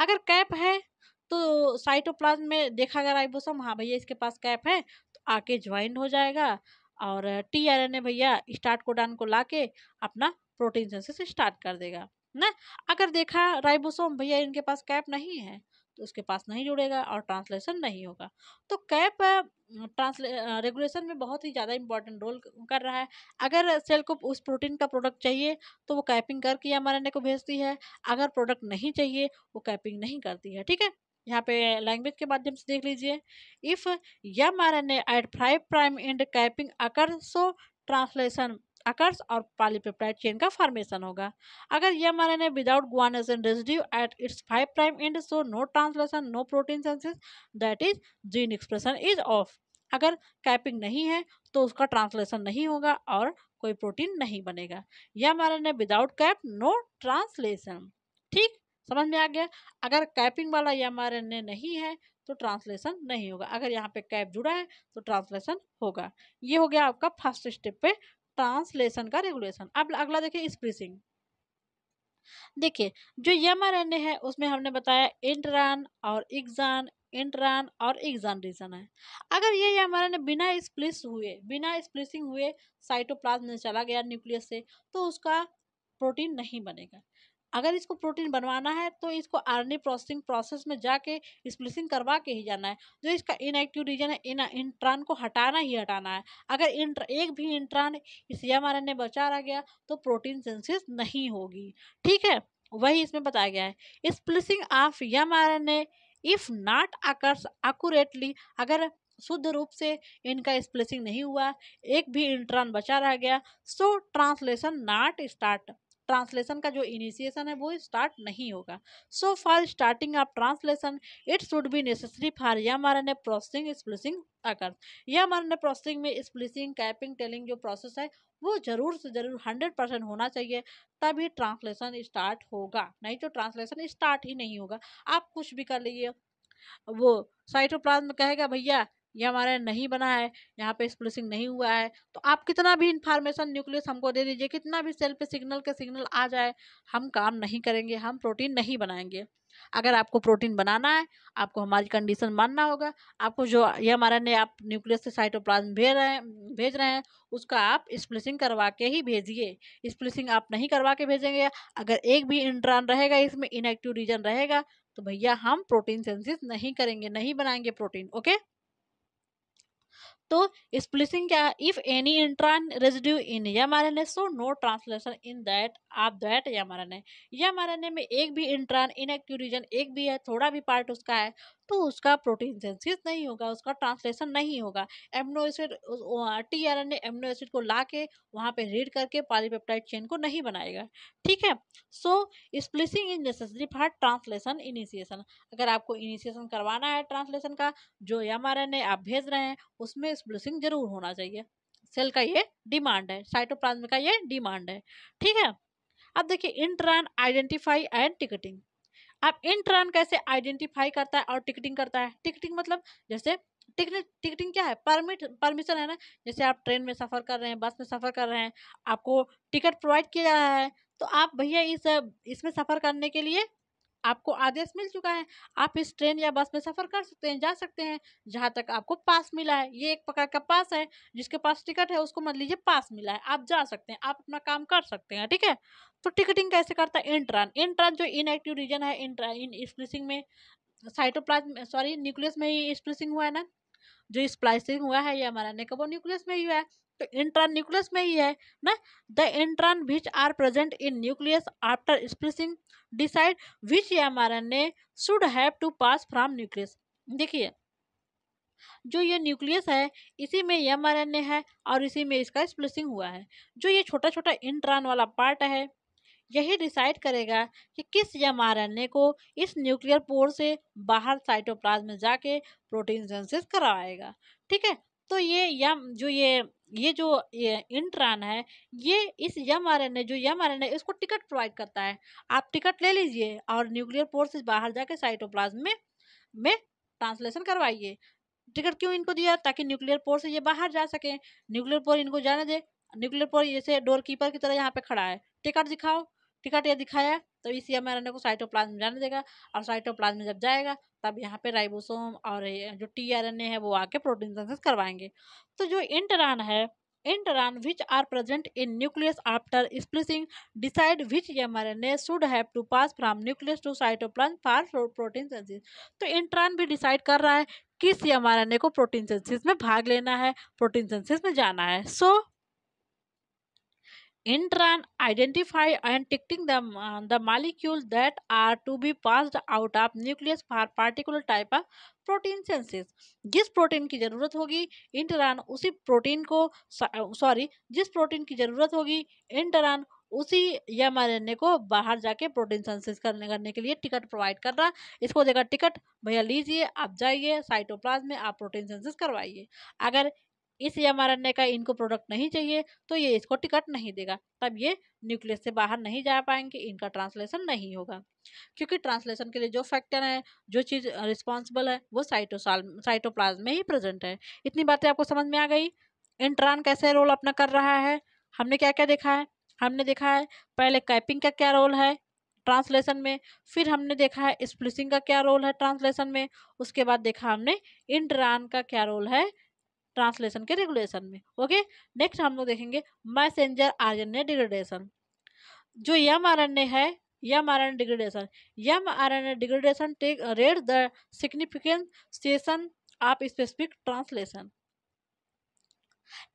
अगर कैप है तो साइटोप्लाज्म में देखा गया राइबोसोम हाँ भैया इसके पास कैप है तो आके ज्वाइंट हो जाएगा और टी आर एन ए भैया स्टार्ट कोडान को ला के अपना प्रोटीन सेंसेस स्टार्ट कर देगा ना अगर देखा राइबोसोम भैया इनके पास कैप नहीं है तो उसके पास नहीं जुड़ेगा और ट्रांसलेशन नहीं होगा तो कैप ट्रांसले रेगुलेशन में बहुत ही ज़्यादा इंपॉर्टेंट रोल कर रहा है अगर सेल को उस प्रोटीन का प्रोडक्ट चाहिए तो वो कैपिंग करके एम को भेजती है अगर प्रोडक्ट नहीं चाहिए वो कैपिंग नहीं करती है ठीक है यहाँ पे लैंग्वेज के माध्यम से देख लीजिए if m R N at five prime end capping occur so translation occurs और पॉलीपेप्टाइड चेन का फॉर्मेशन होगा अगर ये ने without guanosine residue at its five prime end so no translation no protein synthesis that is gene expression is off अगर capping नहीं है तो उसका ट्रांसलेशन नहीं होगा और कोई प्रोटीन नहीं बनेगा यह ने विदाउट कैप नो ट्रांसलेशन ठीक समझ में आ गया अगर कैपिंग वाला ये हमारे ने नहीं है तो ट्रांसलेशन नहीं होगा अगर यहाँ पे कैप जुड़ा है तो ट्रांसलेशन होगा ये हो गया आपका फर्स्ट स्टेप पे ट्रांसलेशन का रेगुलेशन अब अगला देखिए स्प्रिशिंग देखिए जो यम आर है उसमें हमने बताया इंटरान और एग्जान इंटरान और एग्जान रीजन है अगर ये ए बिना स्प्लिस हुए बिना स्प्लिसिंग हुए साइटोप्लाज्म में चला गया न्यूक्लियस से तो उसका प्रोटीन नहीं बनेगा अगर इसको प्रोटीन बनवाना है तो इसको आर प्रोसेसिंग प्रोसेस में जाके स्प्लिसिंग करवा के ही जाना है जो इसका इनएक्टिव रीजन है इन इंट्रान को हटाना ही हटाना है अगर इंट्र, एक भी इंट्रान इस एम आर बचा रह गया तो प्रोटीन सेंसिस नहीं होगी ठीक है वही इसमें बताया गया है splicing of m R N A if not occurs accurately अगर शुद्ध रूप से इनका स्प्लिसिंग नहीं हुआ एक भी इंट्रान बचा रह गया so translation not start translation का जो इनिशिएशन है वो स्टार्ट नहीं होगा so for starting of translation it should be necessary for m R N processing splicing अगर यम आर एन प्रोसेसिंग में स्प्लिसिंग कैपिंग टेलिंग जो प्रोसेस है वो जरूर से जरूर हंड्रेड परसेंट होना चाहिए तभी ट्रांसलेशन स्टार्ट होगा नहीं तो ट्रांसलेशन स्टार्ट ही नहीं होगा आप कुछ भी कर लीजिए वो साइटोप्लाज्म कहेगा भैया ये हमारा नहीं बना है यहाँ पे स्प्लिसिंग नहीं हुआ है तो आप कितना भी इन्फॉर्मेशन न्यूक्लियस हमको दे दीजिए कितना भी सेल पे सिग्नल के सिग्नल आ जाए हम काम नहीं करेंगे हम प्रोटीन नहीं बनाएंगे अगर आपको प्रोटीन बनाना है आपको हमारी कंडीशन मानना होगा आपको जो ये हमारा ने आप न्यूक्लियस से साइटोप्लाज्म भेज रहे हैं भेज रहे हैं उसका आप स्प्लिसिंग करवा के ही भेजिए स्प्लिसिंग आप नहीं करवा के भेजेंगे अगर एक भी इंट्रॉन रहेगा इसमें इनएक्टिव रीजन रहेगा तो भैया हम प्रोटीन सेंसिस नहीं करेंगे नहीं बनाएंगे प्रोटीन ओके तो स्प्लिसिंग क्या if any intron residue in m R N A so no translation in that आप that m R N A m R N A में एक भी इंट्रॉन इनएक्टिव रीजन एक भी है थोड़ा भी पार्ट उसका है तो उसका प्रोटीन सेंसिस नहीं होगा उसका ट्रांसलेशन नहीं होगा एमनो एसिड हाँ, t R N amino acid को ला के वहाँ पर रीड करके पॉलीपेप्टाइड चेन को नहीं बनाएगा ठीक है so splicing is necessary for translation initiation अगर आपको इनिशिएशन करवाना है ट्रांसलेशन का जो एम आर एन ए आप भेज रहे हैं उसमें स्प्लिसिंग जरूर होना चाहिए सेल का ये डिमांड है साइटोप्लाज्म का ये डिमांड है ठीक है अब देखिए इंट्रान आइडेंटिफाई एंड टिकटिंग आप इन टर्न कैसे आइडेंटिफाई करता है और टिकटिंग करता है टिकटिंग मतलब जैसे टिकटिंग टिकटिंग क्या है परमिट परमिशन है ना जैसे आप ट्रेन में सफ़र कर रहे हैं बस में सफ़र कर रहे हैं आपको टिकट प्रोवाइड किया जा रहा है तो आप भैया इस इसमें सफ़र करने के लिए आपको आदेश मिल चुका है आप इस ट्रेन या बस में सफ़र कर सकते हैं जा सकते हैं जहाँ तक आपको पास मिला है ये एक प्रकार का पास है जिसके पास टिकट है उसको मान लीजिए पास मिला है आप जा सकते हैं आप अपना काम कर सकते हैं ठीक है तो टिकटिंग कैसे करता है इंट्रान इंट्रान जो इनएक्टिव रीजन है इंट्रा इन स्प्लिसिंग में साइटोप्लाज सॉरी न्यूक्लियस में ही स्प्लिसिंग हुआ है ना जो स्प्लाइसिंग हुआ है ये हमारा नेकबो न्यूक्लियस में ही हुआ है इंट्रा तो न्यूक्लियस में ही है ना the intron which are present in nucleus after splicing decide which m R N A should have to pass from nucleus देखिए जो ये न्यूक्लियस है इसी में एम आर एन ए है और इसी में इसका स्प्लिसिंग हुआ है जो ये छोटा छोटा इंट्रॉन वाला पार्ट है यही डिसाइड करेगा कि किस एम आर एन ए को इस न्यूक्लियर पोर से बाहर साइटोप्लाज्म में जाके प्रोटीन सेंसेस कराएगा ठीक है तो ये यम जो ये ये जो इंट्रान है ये इस यम आर एन ए जो यम आर एन ए इसको टिकट प्रोवाइड करता है आप टिकट ले लीजिए और न्यूक्लियर फोर्सेस बाहर जाके साइटोप्लाज्म में में ट्रांसलेशन करवाइए टिकट क्यों इनको दिया ताकि न्यूक्लियर पोर से ये बाहर जा सके न्यूक्लियर पोर इनको जाने दे न्यूक्लियर पोर जैसे डोर कीपर की तरह यहाँ पे खड़ा है टिकट दिखाओ टिकट ये दिखाया तो इसी ए को साइटोप्लाज्म जाने देगा और साइटोप्लाज्म जब जाएगा तब यहाँ पे राइबोसोम और जो ए है वो आके प्रोटीन सेंसेस करवाएंगे तो जो इंटरान है intron which are present in nucleus after splicing decide which mRNA should have to pass from nucleus to cytoplasm for protein synthesis तो इंटरान भी डिसाइड कर रहा है किस ए को प्रोटीन सेंसिस में भाग लेना है प्रोटीन सेंसिस में जाना है so so, intron identify and ticking the, uh, the molecule that are to be passed out of nucleus for particular type protein synthesis जिस प्रोटीन की ज़रूरत होगी इंटरान उसी प्रोटीन को सॉरी जिस प्रोटीन की ज़रूरत होगी इंटरान उसी एम को बाहर जाके प्रोटीन सेंसेस करने करने के लिए टिकट प्रोवाइड कर रहा है इसको देगा टिकट भैया लीजिए आप जाइए साइटोप्लाज्म में आप प्रोटीन सेंसेस करवाइए अगर इस यमआरण्य का इनको प्रोडक्ट नहीं चाहिए तो ये इसको टिकट नहीं देगा तब ये न्यूक्लियस से बाहर नहीं जा पाएंगे इनका ट्रांसलेशन नहीं होगा क्योंकि ट्रांसलेशन के लिए जो फैक्टर है जो चीज़ रिस्पॉन्सिबल है वो साइटोसाल साइटोप्लाज में ही प्रेजेंट है इतनी बातें आपको समझ में आ गई इंट्रान कैसे रोल अपना कर रहा है हमने क्या क्या देखा है हमने देखा है पहले कैपिंग का क्या रोल है ट्रांसलेशन में फिर हमने देखा है स्प्लिसिंग का क्या रोल है ट्रांसलेशन में उसके बाद देखा हमने इंट्रान का क्या रोल है ट्रांसलेशन के रेगुलेशन में ओके नेक्स्ट हम लोग देखेंगे मैसेंजर ए डिग्रेडेशन जो यम आरएनए है m R N degradation m R N degradation take red the significant station of specific translation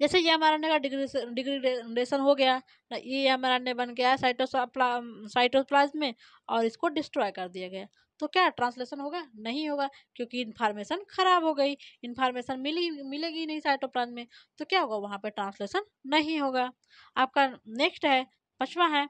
जैसे ये हमारा का डिग्रेडेशन हो गया ये हमारा बन गया साइटोस साइटोप्लाज्म में और इसको डिस्ट्रॉय कर दिया गया तो क्या ट्रांसलेशन होगा नहीं होगा क्योंकि इन्फॉर्मेशन खराब हो गई इन्फॉर्मेशन मिली मिलेगी नहीं साइटोप्लाज्म में तो क्या होगा वहाँ पर ट्रांसलेशन नहीं होगा आपका नेक्स्ट है पचवा है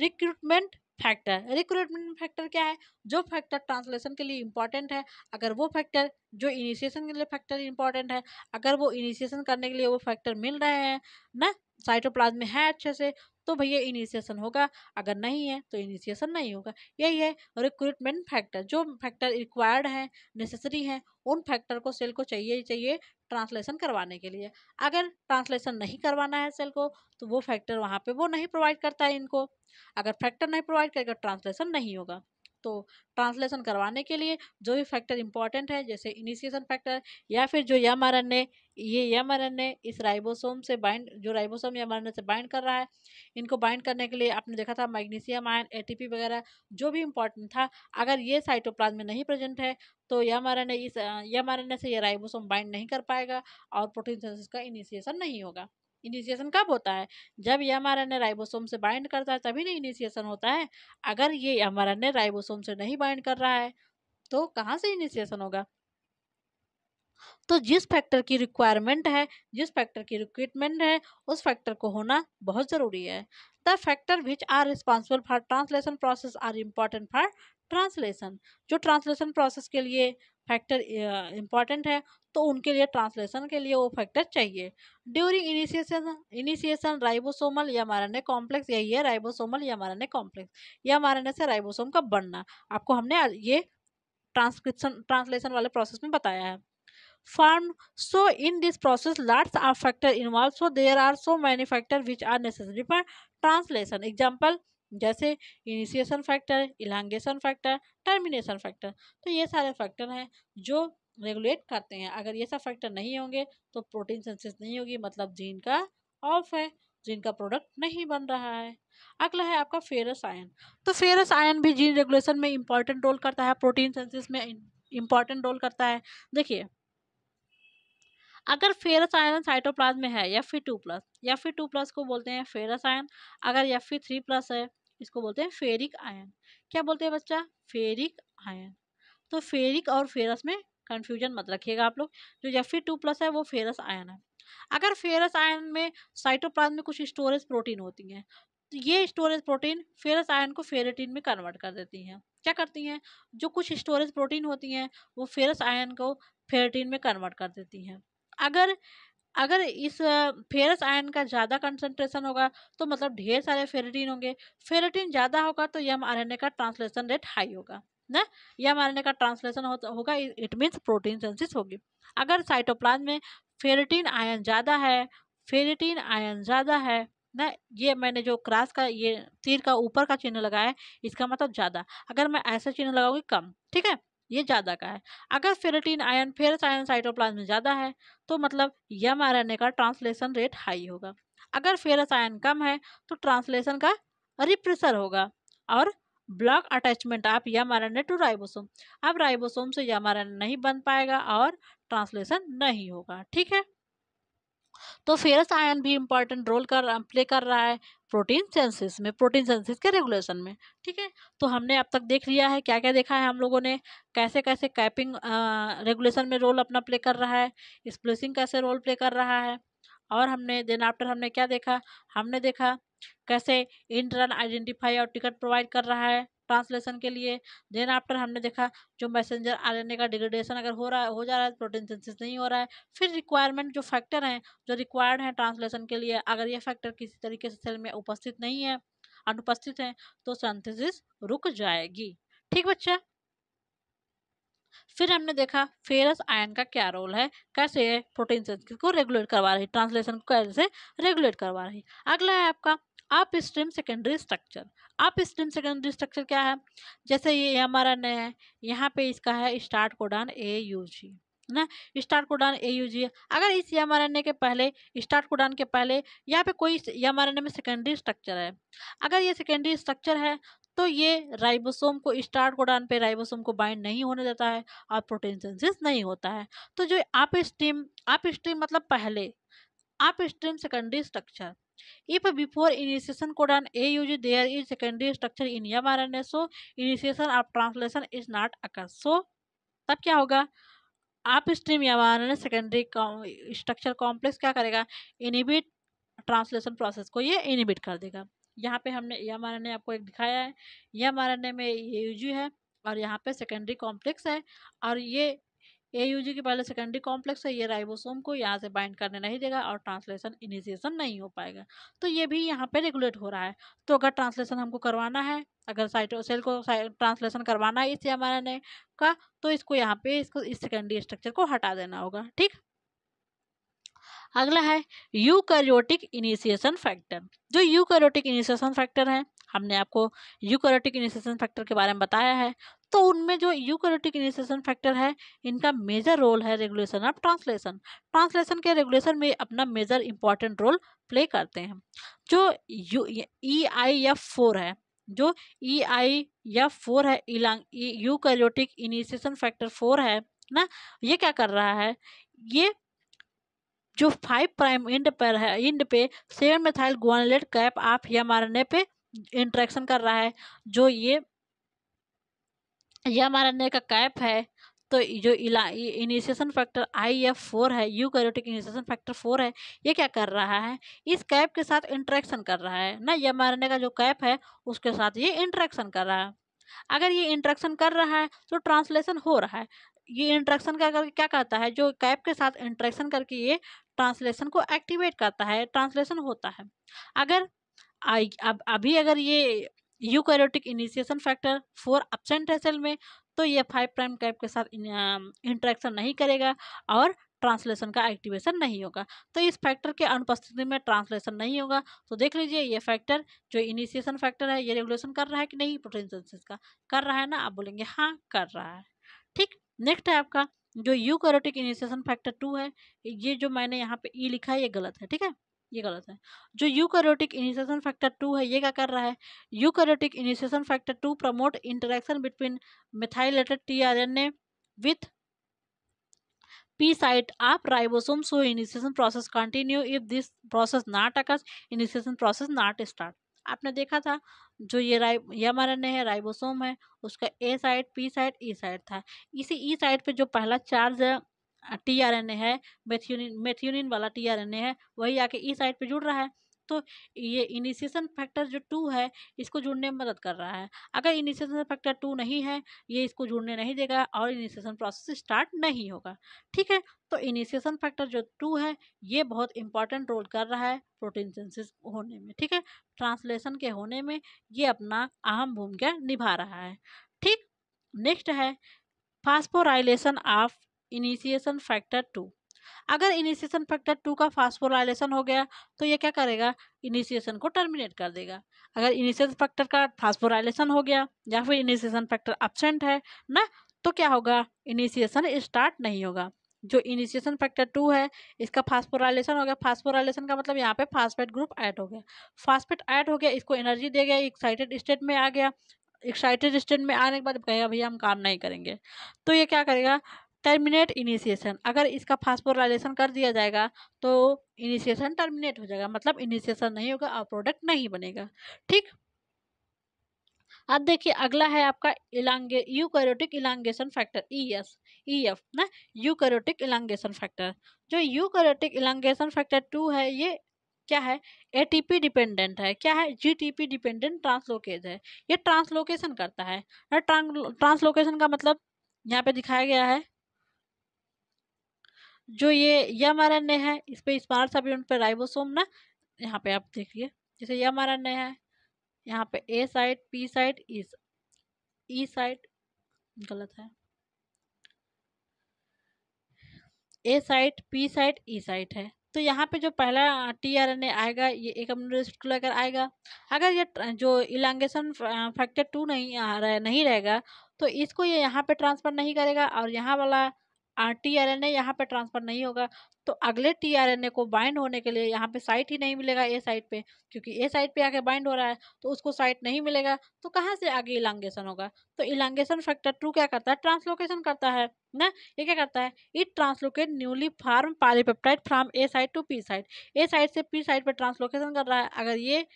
रिक्रूटमेंट फैक्टर रिक्रूटमेंट फैक्टर क्या है जो फैक्टर ट्रांसलेशन के लिए इंपॉर्टेंट है अगर वो फैक्टर जो इनिशिएशन के लिए फैक्टर इंपॉर्टेंट है अगर वो इनिशिएशन करने के लिए वो फैक्टर मिल रहे हैं ना साइटोप्लाज्म में है अच्छे से तो भैया इनिशिएशन होगा अगर नहीं है तो इनिशिएशन नहीं होगा यही है रिक्रूटमेंट फैक्टर जो फैक्टर रिक्वायर्ड है नेसेसरी है उन फैक्टर को सेल को चाहिए ही चाहिए ट्रांसलेशन करवाने के लिए अगर ट्रांसलेशन नहीं करवाना है सेल को तो वो फैक्टर वहाँ पे वो नहीं प्रोवाइड करता है इनको अगर फैक्टर नहीं प्रोवाइड करेगा ट्रांसलेशन नहीं होगा तो ट्रांसलेशन करवाने के लिए जो भी फैक्टर इंपॉर्टेंट है जैसे इनिशिएशन फैक्टर या फिर जो यम आर ये यम आर इस राइबोसोम से बाइंड जो राइबोसोम यम आर से बाइंड कर रहा है इनको बाइंड करने के लिए आपने देखा था मैग्नीशियम आयन पी वगैरह जो भी इंपॉर्टेंट था अगर ये साइटोप्लाज्म में नहीं प्रेजेंट है तो यम आर इस यम आर से ये राइबोसोम बाइंड नहीं कर पाएगा और प्रोटीन सेंसिस का इनिशिएशन नहीं होगा इनिशिएशन कब होता है जब ये एमआरएनए राइबोसोम से बाइंड करता है तभी ना इनिशिएशन होता है अगर ये एमआरएनए राइबोसोम से नहीं बाइंड कर रहा है तो कहाँ से इनिशिएशन होगा तो जिस फैक्टर की रिक्वायरमेंट है जिस फैक्टर की रिक्विटमेंट है उस फैक्टर को होना बहुत ज़रूरी है the factor which are responsible for translation process are important for translation जो ट्रांसलेशन प्रोसेस के लिए फैक्टर इम्पॉर्टेंट है तो उनके लिए ट्रांसलेशन के लिए वो फैक्टर चाहिए ड्यूरिंग इनिशिएशन इनिशिएशन राइबोसोमल या एमआरएनए कॉम्प्लेक्स यही है राइबोसोमल या एमआरएनए कॉम्प्लेक्स या एमआरएनए से राइबोसोम का बनना आपको हमने ये ट्रांसक्रिप्शन ट्रांसलेशन वाले प्रोसेस में बताया है form so in this process large are factor involve so there are so many factor which are necessary for translation example जैसे initiation factor elongation factor termination factor तो ये सारे फैक्टर हैं जो रेगुलेट करते हैं अगर ये सब फैक्टर नहीं होंगे तो प्रोटीन सेंसिस नहीं होगी मतलब जीन का ऑफ है जीन का प्रोडक्ट नहीं बन रहा है अगला है आपका फेरस आयन तो फेरस आयन भी जीन रेगुलेशन में इम्पॉर्टेंट रोल करता है प्रोटीन सेंसिस में इम्पॉर्टेंट रोल करता है देखिए अगर फेरस आयन साइटोप्लाज में है या फिर टू प्लस या फिर टू प्लस को बोलते हैं फेरस आयन अगर या फिर थ्री प्लस है इसको बोलते हैं फेरिक आयन क्या बोलते हैं बच्चा फेरिक आयन तो फेरिक और फेरस में कन्फ्यूजन मत रखिएगा आप लोग जो एफ टू प्लस है वो फेरस आयन है अगर फेरस आयन में साइटोप्लाज्म में कुछ स्टोरेज प्रोटीन होती हैं तो ये स्टोरेज प्रोटीन फेरस आयन को फेरेटीन में कन्वर्ट कर देती हैं क्या करती हैं जो कुछ स्टोरेज प्रोटीन होती हैं वो फेरस आयन को फेरेटीन में कन्वर्ट कर देती हैं अगर अगर इस फेरस आयन का ज़्यादा कंसंट्रेशन होगा तो मतलब ढेर सारे फेरेटीन होंगे फेरेटीन ज़्यादा होगा तो यम आर का ट्रांसलेशन रेट हाई होगा ना यह आर का ट्रांसलेशन होगा इट मीन्स प्रोटीन सेंसिस होगी अगर साइटोप्लाज्म में फेरेटिन आयन ज़्यादा है फेरेटिन आयन ज़्यादा है ना ये मैंने जो क्रास का ये तीर का ऊपर का चिन्ह लगाया है इसका मतलब ज़्यादा अगर मैं ऐसा चिन्ह लगाऊंगी कम ठीक है ये ज़्यादा का है अगर ferritin ion ferrous ion cytoplasm में ज़्यादा है तो मतलब यम आर का ट्रांसलेशन रेट हाई होगा अगर फेरस आयन कम है तो ट्रांसलेशन का रिप्रेसर होगा और block attachment of m R to ribosome अब राइबोसोम से यम आर नहीं बन पाएगा और ट्रांसलेशन नहीं होगा ठीक है तो फेरस आयन भी इम्पॉर्टेंट रोल कर प्ले कर रहा है प्रोटीन सेंसिस में प्रोटीन सेंसिस के रेगुलेशन में ठीक है तो हमने अब तक देख लिया है क्या क्या देखा है हम लोगों ने कैसे कैसे कैपिंग रेगुलेशन में रोल अपना प्ले कर रहा है स्प्लेसिंग कैसे रोल प्ले कर रहा है और हमने देन आफ्टर हमने क्या देखा हमने देखा कैसे इन रन आइडेंटिफाई और टिकट प्रोवाइड कर रहा है ट्रांसलेशन के लिए देन आफ्टर हमने देखा जो मैसेंजर आरएनए का डिग्रेडेशन अगर हो रहा है हो जा रहा है प्रोटीन सिंथेसिस नहीं हो रहा है फिर रिक्वायरमेंट जो फैक्टर हैं जो रिक्वायर्ड हैं ट्रांसलेशन के लिए अगर ये फैक्टर किसी तरीके से सेल में उपस्थित नहीं है अनुपस्थित हैं तो सिंथेसिस रुक जाएगी ठीक बच्चा फिर हमने देखा फेरस आयन का क्या रोल है कैसे प्रोटीन सिंथेसिस को रेगुलेट करवा रही ट्रांसलेशन को कैसे रेगुलेट करवा रही अगला है आपका upstream secondary structure upstream secondary structure क्या है जैसे ये हमारा नया है यहाँ पे इसका है start codon A U G ना start codon A U G अगर इस एम आर एन ए के पहले स्टार्ट कोडान के पहले यहाँ पे कोई एम आर एन ए में सेकेंडरी स्ट्रक्चर है अगर ये सेकेंडरी स्ट्रक्चर है तो ये राइबोसोम को स्टार्ट कोडान पे राइबोसोम को बाइंड नहीं होने देता है और प्रोटीन सेंसिस नहीं होता है तो जो आप स्ट्रीम आप स्ट्रीम मतलब पहले upstream secondary structure If before initiation codon AUG there is secondary structure in mRNA, so initiation of translation is not occur. So तब क्या होगा upstream a secondary structure complex क्या करेगा inhibit translation process को ये inhibit कर देगा यहाँ पे हमने एम आर एन ए आपको एक दिखाया है एम आर एन ए में ए यू जी है और यहाँ पे सेकेंडरी कॉम्प्लेक्स है और ये ए यूजी के पहले सेकेंडरी कॉम्प्लेक्स है ये राइबोसोम को यहाँ से बाइंड करने नहीं देगा और ट्रांसलेशन इनिशिएशन नहीं हो पाएगा तो ये भी यहाँ पे रेगुलेट हो रहा है तो अगर ट्रांसलेशन हमको करवाना है अगर साइटोसेल को ट्रांसलेशन करवाना है इस एम ने का तो इसको यहाँ पे इसको इस सेकेंडरी स्ट्रक्चर को हटा देना होगा ठीक अगला है यूकैरियोटिक इनिशिएशन फैक्टर जो यूकैरियोटिक इनिशिएशन फैक्टर है हमने आपको यूकैरियोटिक इनिशिएशन फैक्टर के बारे में बताया है तो उनमें जो यूकोरेटिक इनिशिएशन फैक्टर है इनका मेजर रोल है रेगुलेशन ऑफ ट्रांसलेशन ट्रांसलेशन के रेगुलेशन में अपना मेजर इंपॉर्टेंट रोल प्ले करते हैं जो U E I F four है जो ई आई एफ फोर है इलांग यूकैरियोटिक इनिशिएशन फैक्टर फोर है ना ये क्या कर रहा है ये जो फाइव प्राइम इंड पर है इंड पे सेवन मेथाइल गुआनलेट कैप आप एम पे इंट्रैक्शन कर रहा है जो ये ये हमारा अंडर का कैप है तो जो इला initiation factor I F four है यू यूकैरियोटिक इनिशिएशन फैक्टर फोर है ये क्या कर रहा है इस कैप के साथ इंट्रैक्शन कर रहा है ना ये मारने का जो कैप है उसके साथ ये इंट्रैक्शन कर रहा है अगर ये इंट्रैक्शन कर रहा है तो ट्रांसलेशन हो रहा है ये इंट्रैक्शन का करके क्या करता है जो कैप के साथ इंट्रैक्शन करके ये ट्रांसलेशन को एक्टिवेट करता है ट्रांसलेशन होता है अगर अब अभी अगर ये eukaryotic initiation factor four absent है सेल में तो ये फाइव प्राइम कैप के साथ इंटरेक्शन नहीं करेगा और ट्रांसलेशन का एक्टिवेशन नहीं होगा तो इस फैक्टर के अनुपस्थिति में ट्रांसलेशन नहीं होगा तो देख लीजिए ये फैक्टर जो इनिशिएशन फैक्टर है ये रेगुलेशन कर रहा है कि नहीं प्रोटेंसेंसिस का कर रहा है ना आप बोलेंगे हाँ कर रहा है ठीक नेक्स्ट है आपका जो eukaryotic initiation factor two है ये जो मैंने यहाँ पे ई e लिखा है ये गलत है ठीक है ये गलत है जो यूकैरियोटिक इनिशिएशन फैक्टर टू है ये क्या कर रहा है eukaryotic initiation factor two promote interaction between methylated t R N A with P site of ribosome so initiation process continue if this process not occurs initiation process not start आपने देखा था जो ये राइ आर एन ए है ribosome है उसका A site P site E site था इसी ई e साइड पे जो पहला चार्ज है टी आर एन ए है मेथियोनिन मेथियोनिन वाला टी आर एन ए है वही आके ई e साइड पे जुड़ रहा है तो ये इनिशिएशन फैक्टर जो टू है इसको जुड़ने में मदद कर रहा है अगर इनिशिएशन फैक्टर टू नहीं है ये इसको जुड़ने नहीं देगा और इनिशिएशन प्रोसेस स्टार्ट नहीं होगा ठीक है तो इनिशिएशन फैक्टर जो टू है ये बहुत इंपॉर्टेंट रोल कर रहा है प्रोटीन सेंसिस होने में ठीक है ट्रांसलेशन के होने में ये अपना अहम भूमिका निभा रहा है ठीक नेक्स्ट है phosphorylation of initiation factor two अगर इनिशिएशन फैक्टर टू का फास्फोराइलेशन हो गया तो ये क्या करेगा इनिशिएशन को टर्मिनेट कर देगा अगर इनिशिएशन फैक्टर का फास्फोराइलेशन हो गया या फिर इनिशिएशन फैक्टर अपसेंट है ना तो क्या होगा इनिशिएशन स्टार्ट नहीं होगा जो इनिशिएशन फैक्टर टू है इसका फास्फोराइलेशन हो गया फास्फोराइलेशन का मतलब यहाँ पे फास्फेट ग्रुप ऐड हो गया फास्फेट ऐड हो गया इसको एनर्जी दे गया एक्साइटेड स्टेट में आ गया एक्साइटेड स्टेट में आने के बाद कहेगा भैया हम काम नहीं करेंगे तो ये क्या करेगा टर्मिनेट इनिशिएशन अगर इसका फास्फोराइलेशन कर दिया जाएगा तो इनिशिएशन टर्मिनेट हो जाएगा मतलब इनिशिएशन नहीं होगा और प्रोडक्ट नहीं बनेगा ठीक अब देखिए अगला है आपका इलांगे यू elongation factor E S E F ना यू इलांगेशन फैक्टर जो यू इलांगेशन फैक्टर टू है ये क्या है एटीपी डिपेंडेंट है क्या है जीटीपी डिपेंडेंट ट्रांसलोकेज है ये ट्रांसलोकेशन करता है ट्रांसलोकेशन का मतलब यहाँ पे दिखाया गया है जो ये यम आर है इस पर स्मार्ट सब यूनिट पर राइबोसोम ना यहाँ पे आप देखिए जैसे यम आर है यहाँ पे ए साइड पी साइड इस ई साइड गलत है A site P site E site है तो यहाँ पे जो पहला टी आर एन ए आएगा ये एक अमीनो लेकर आएगा अगर ये जो इलांगेशन फैक्टर टू नहीं रह, नहीं रहेगा तो इसको ये यहाँ पे ट्रांसफ़र नहीं करेगा और यहाँ वाला टीआरएनए यहाँ पे ट्रांसफ़र नहीं होगा तो अगले टीआरएनए को बाइंड होने के लिए यहाँ पे साइट ही नहीं मिलेगा ए साइट पे क्योंकि ए साइट पे आके बाइंड हो रहा है तो उसको साइट नहीं मिलेगा तो कहाँ से आगे इलांगेशन होगा तो इलांगेशन फैक्टर टू क्या करता है ट्रांसलोकेशन करता है ना ये क्या करता है it translocate newly form polypeptide from A site to P site A site से पी साइड पर ट्रांसलोकेशन कर रहा है अगर ये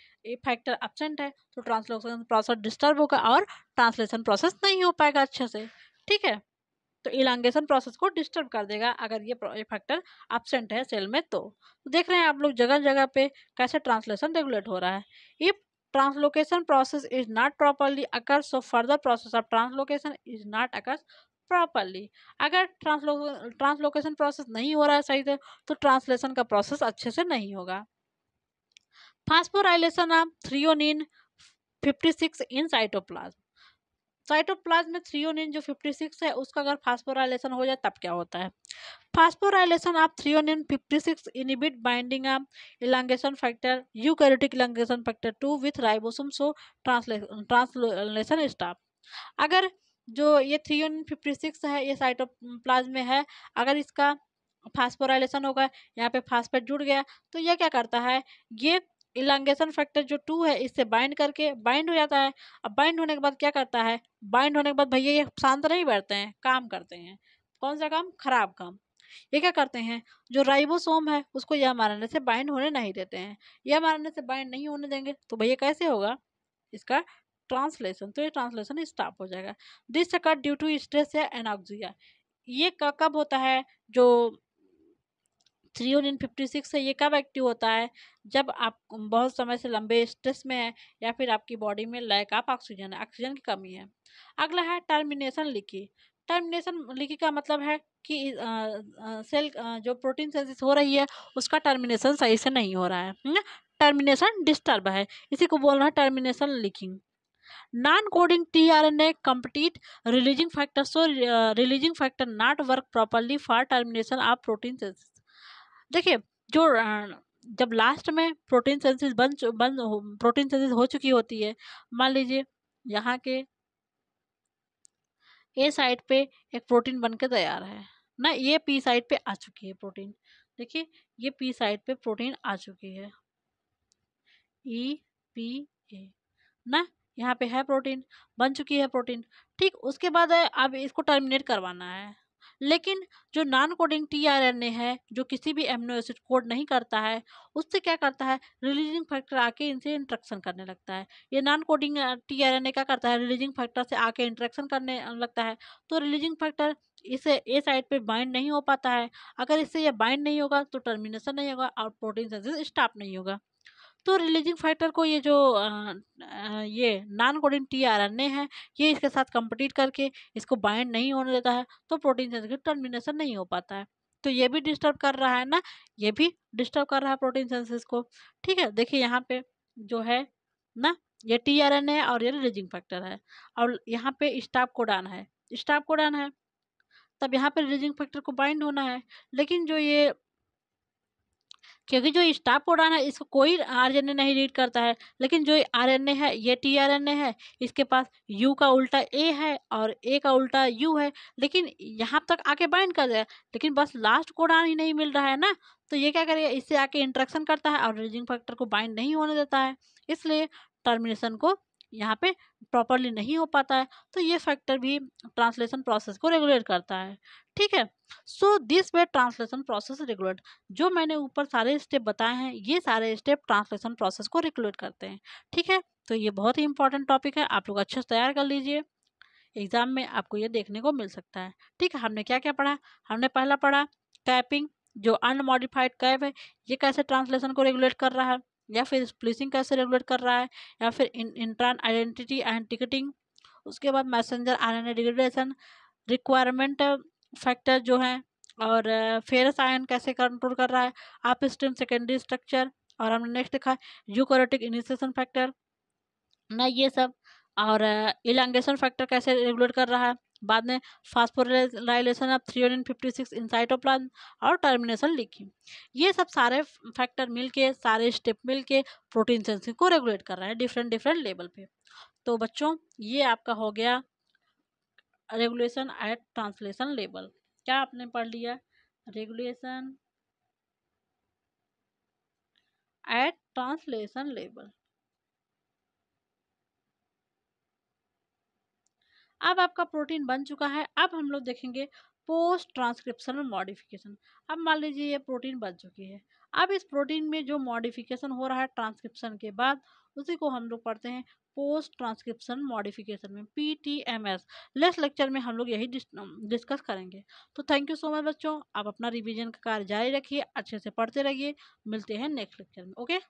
फैक्टर एबसेंट है तो ट्रांसलोकेशन प्रोसेस डिस्टर्ब होगा और ट्रांसलेशन प्रोसेस नहीं हो पाएगा अच्छे से ठीक है तो इलांगेशन प्रोसेस को डिस्टर्ब कर देगा अगर ये फैक्टर एबसेंट है सेल में तो, तो देख रहे हैं आप लोग जगह जगह पे कैसे ट्रांसलेशन रेगुलेट हो रहा है if translocation process is not properly occurs so further process of translocation is not occurs properly अगर ट्रांसलो ट्रांसलोकेशन प्रोसेस नहीं हो रहा है सही से तो ट्रांसलेशन का प्रोसेस अच्छे से नहीं होगा phosphorylation of threonine 56 in cytoplasm cytoplasm में थ्रियोनिन जो 56 है उसका अगर फास्फोराइलेशन हो जाए तब क्या होता है phosphorylation of threonine 56 inhibit binding of elongation factor eukaryotic elongation factor two with ribosome so translation stop अगर जो ये थ्रियोनिन 56 है ये साइटोप्लाज्म में है अगर इसका फास्फोराइलेशन होगा यहाँ पे फास्फेट जुड़ गया तो यह क्या करता है ये इलांगेशन फैक्टर जो टू है इससे बाइंड करके बाइंड हो जाता है अब बाइंड होने के बाद क्या करता है बाइंड होने के बाद भैया ये शांत नहीं बैठते हैं काम करते हैं कौन सा काम खराब काम ये क्या करते हैं जो राइबोसोम है उसको यह मारने से बाइंड होने नहीं देते हैं यह मारने से बाइंड नहीं होने देंगे तो भैया कैसे होगा इसका ट्रांसलेशन तो ये ट्रांसलेशन स्टॉप हो जाएगा this cut due to stress या एनाक्सिया ये कब होता है जो थ्री हंड्रेड फिफ्टी सिक्स है ये कब एक्टिव होता है जब आप बहुत समय से लंबे स्ट्रेस में है या फिर आपकी बॉडी में लैक ऑफ ऑक्सीजन है ऑक्सीजन की कमी है अगला है टर्मिनेशन लिखी टर्मिनेशन लिखी का मतलब है कि आ, आ, सेल आ, जो प्रोटीन सेंसिस हो रही है उसका टर्मिनेशन सही से नहीं हो रहा है टर्मिनेशन हम्म, डिस्टर्ब है इसी को बोल रहा है टर्मिनेशन लिखिंग non coding T R N A compete releasing factor so releasing factor not work properly for termination of protein synthesis देखिए जो जब लास्ट में प्रोटीन सेंसिस बन बन प्रोटीन सेंसिस हो चुकी होती है मान लीजिए यहाँ के ए साइड पे एक प्रोटीन बन के तैयार है ना ये पी साइड पे आ चुकी है प्रोटीन देखिए ये पी साइड पे प्रोटीन आ चुकी है ई पी ए ना यहाँ पे है प्रोटीन बन चुकी है प्रोटीन ठीक उसके बाद अब इसको टर्मिनेट करवाना है लेकिन जो non coding T R N A है जो किसी भी एमनो एसिड कोड नहीं करता है उससे क्या करता है रिलीजिंग फैक्टर आके इनसे इंट्रैक्शन करने लगता है ये non coding T R N A क्या करता है रिलीजिंग फैक्टर से आके इंट्रैक्शन करने लगता है तो रिलीजिंग फैक्टर इसे ए साइड पे बाइंड नहीं हो पाता है अगर इससे यह बाइंड नहीं होगा तो टर्मिनेशन नहीं होगा और प्रोटीन सेंसेस स्टॉप नहीं होगा तो रिलीजिंग फैक्टर को ये जो ये non coding T R N A है ये इसके साथ कंपटीट करके इसको बाइंड नहीं होने देता है तो प्रोटीन सेंसिटिव टर्मिनेशन नहीं हो पाता है तो ये भी डिस्टर्ब कर रहा है ना ये भी डिस्टर्ब कर रहा है प्रोटीन सेंसिस को ठीक है देखिए यहाँ पे जो है ना ये टी आर एन ए और ये रिलीजिंग फैक्टर है और यहाँ पे स्टाफ कोडान है स्टाफ कोडान है तब यहाँ पे रिलीजिंग फैक्टर को बाइंड होना है लेकिन जो ये क्योंकि जो स्टाफ कोडान है इसको कोई ए नहीं रीड करता है लेकिन जो ए है ये ए है इसके पास यू का उल्टा ए है और ए का उल्टा यू है लेकिन यहाँ तक आके बाइंड कर दिया लेकिन बस लास्ट कोडान ही नहीं मिल रहा है ना तो ये क्या करेगा इससे आके इंट्रैक्शन करता है और रीजिंग फैक्टर को बाइंड नहीं होने देता है इसलिए टर्मिनेशन को यहाँ पे प्रॉपरली नहीं हो पाता है तो ये फैक्टर भी ट्रांसलेशन प्रोसेस को रेगुलेट करता है ठीक है so this way translation process regulate जो मैंने ऊपर सारे स्टेप बताए हैं ये सारे स्टेप ट्रांसलेशन प्रोसेस को रेगुलेट करते हैं ठीक है तो ये बहुत ही इंपॉर्टेंट टॉपिक है आप लोग अच्छे से तैयार कर लीजिए एग्ज़ाम में आपको ये देखने को मिल सकता है ठीक है हमने क्या क्या पढ़ा हमने पहला पढ़ा कैपिंग जो अनमॉडिफाइड कैप है ये कैसे ट्रांसलेशन को रेगुलेट कर रहा है या फिर पुलिसिंग कैसे रेगुलेट कर रहा है या फिर इंट्रान आइडेंटिटी एंड टिकटिंग उसके बाद messenger R degradation requirement factor जो है और फेरस आयन कैसे कंट्रोल कर रहा है आप स्ट्रीम सेकेंडरी स्ट्रक्चर और हमने नेक्स्ट देखा यूकोरेटिक इनिशिएशन फैक्टर ना ये सब और इलांगेशन फैक्टर कैसे रेगुलेट कर रहा है बाद में phosphorylation of three hundred fifty six in cytoplasm और टर्मिनेशन लिखी ये सब सारे फैक्टर मिलके सारे स्टेप मिलके प्रोटीन सेंसिंग को रेगुलेट कर रहे हैं डिफरेंट डिफरेंट लेवल पे तो बच्चों ये आपका हो गया रेगुलेशन एट ट्रांसलेशन लेवल क्या आपने पढ़ लिया रेगुलेशन एट ट्रांसलेशन लेवल अब आपका प्रोटीन बन चुका है अब हम लोग देखेंगे पोस्ट ट्रांसक्रिप्शनल मॉडिफिकेशन अब मान लीजिए ये प्रोटीन बन चुकी है अब इस प्रोटीन में जो मॉडिफिकेशन हो रहा है ट्रांसक्रिप्शन के बाद उसी को हम लोग पढ़ते हैं पोस्ट ट्रांसक्रिप्शन मॉडिफिकेशन में पी टी एम एस लेस लेक्चर में हम लोग यही डिस्कस करेंगे तो थैंक यू सो मच बच्चों आप अपना रिवीजन का कार्य जारी रखिए अच्छे से पढ़ते रहिए मिलते हैं नेक्स्ट लेक्चर में ओके